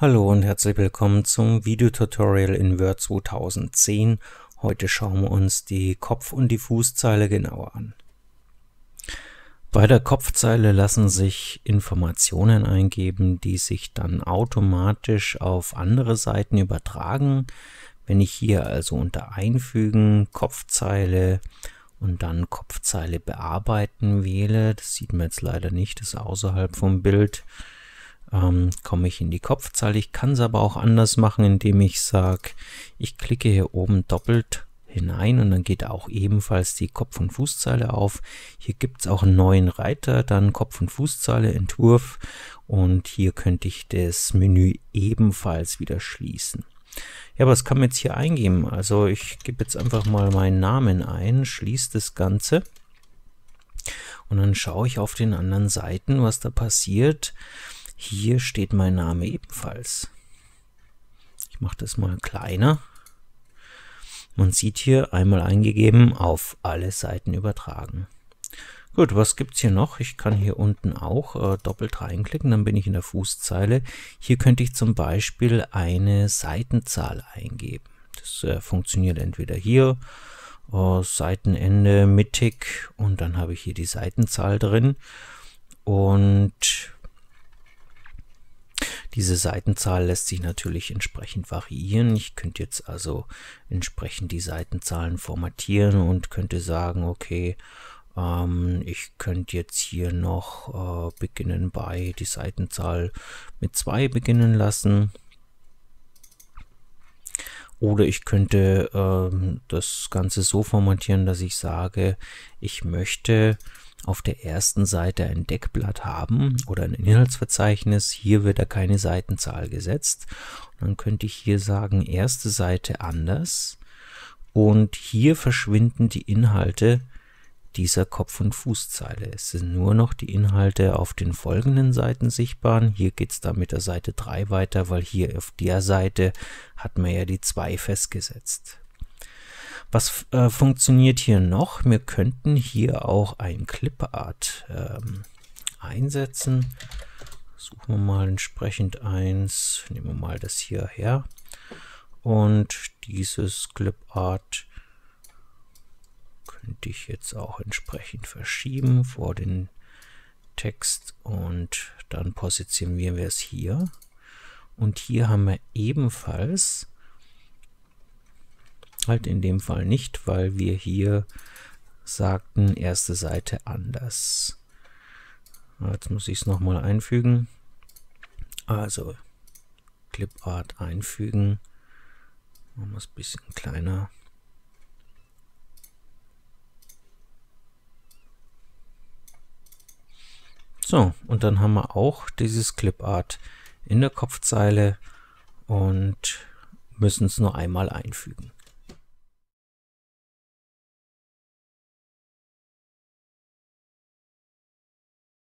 Hallo und herzlich willkommen zum Videotutorial in Word 2010. Heute schauen wir uns die Kopf- und die Fußzeile genauer an. Bei der Kopfzeile lassen sich Informationen eingeben, die sich dann automatisch auf andere Seiten übertragen. Wenn ich hier also unter Einfügen, Kopfzeile und dann Kopfzeile bearbeiten wähle, das sieht man jetzt leider nicht, ist außerhalb vom Bild, ähm, komme ich in die Kopfzahl. Ich kann es aber auch anders machen, indem ich sage, ich klicke hier oben doppelt hinein und dann geht auch ebenfalls die Kopf- und Fußzeile auf. Hier gibt es auch einen neuen Reiter, dann Kopf- und Fußzeile, Entwurf und hier könnte ich das Menü ebenfalls wieder schließen. Ja, was kann man jetzt hier eingeben? Also ich gebe jetzt einfach mal meinen Namen ein, schließe das Ganze und dann schaue ich auf den anderen Seiten, was da passiert. Hier steht mein Name ebenfalls. Ich mache das mal kleiner. Man sieht hier einmal eingegeben auf alle Seiten übertragen. Gut, was gibt es hier noch? Ich kann hier unten auch äh, doppelt reinklicken, dann bin ich in der Fußzeile. Hier könnte ich zum Beispiel eine Seitenzahl eingeben. Das äh, funktioniert entweder hier, äh, Seitenende, mittig und dann habe ich hier die Seitenzahl drin. Und diese Seitenzahl lässt sich natürlich entsprechend variieren. Ich könnte jetzt also entsprechend die Seitenzahlen formatieren und könnte sagen, okay, ähm, ich könnte jetzt hier noch äh, beginnen bei die Seitenzahl mit 2 beginnen lassen. Oder ich könnte ähm, das Ganze so formatieren, dass ich sage, ich möchte auf der ersten Seite ein Deckblatt haben oder ein Inhaltsverzeichnis. Hier wird da keine Seitenzahl gesetzt. Und dann könnte ich hier sagen, erste Seite anders. Und hier verschwinden die Inhalte dieser Kopf- und Fußzeile. Es sind nur noch die Inhalte auf den folgenden Seiten sichtbar. Hier geht es dann mit der Seite 3 weiter, weil hier auf der Seite hat man ja die 2 festgesetzt. Was äh, funktioniert hier noch? Wir könnten hier auch ein Clipart ähm, einsetzen. Suchen wir mal entsprechend eins. Nehmen wir mal das hier her. Und dieses Clipart könnte ich jetzt auch entsprechend verschieben vor den Text und dann positionieren wir es hier. Und hier haben wir ebenfalls, halt in dem Fall nicht, weil wir hier sagten, erste Seite anders. Ah, jetzt muss ich es nochmal einfügen. Also, Clipart einfügen. Machen wir es ein bisschen kleiner. So, und dann haben wir auch dieses Clipart in der Kopfzeile und müssen es nur einmal einfügen.